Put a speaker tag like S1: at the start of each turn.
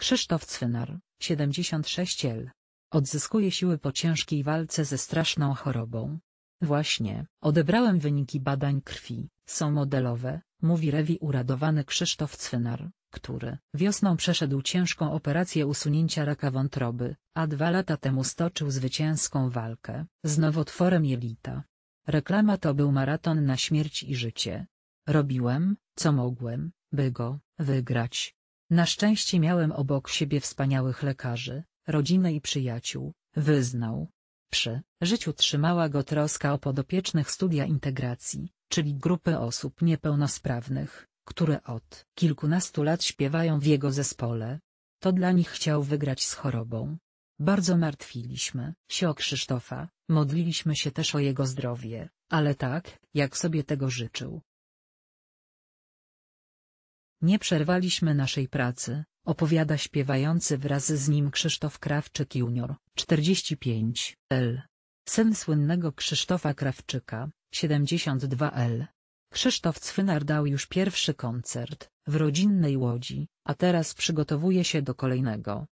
S1: Krzysztof Cwynar, 76 L. Odzyskuje siły po ciężkiej walce ze straszną chorobą. Właśnie, odebrałem wyniki badań krwi, są modelowe, mówi rewi uradowany Krzysztof Cwynar, który wiosną przeszedł ciężką operację usunięcia raka wątroby, a dwa lata temu stoczył zwycięską walkę z nowotworem jelita. Reklama to był maraton na śmierć i życie. Robiłem, co mogłem, by go wygrać. Na szczęście miałem obok siebie wspaniałych lekarzy, rodzinę i przyjaciół, wyznał. Przy życiu trzymała go troska o podopiecznych studia integracji, czyli grupę osób niepełnosprawnych, które od kilkunastu lat śpiewają w jego zespole. To dla nich chciał wygrać z chorobą. Bardzo martwiliśmy się o Krzysztofa, modliliśmy się też o jego zdrowie, ale tak, jak sobie tego życzył. Nie przerwaliśmy naszej pracy, opowiada śpiewający wraz z nim Krzysztof Krawczyk Jr. 45 L. Syn słynnego Krzysztofa Krawczyka 72 L. Krzysztof Cwynar dał już pierwszy koncert, w rodzinnej Łodzi, a teraz przygotowuje się do kolejnego.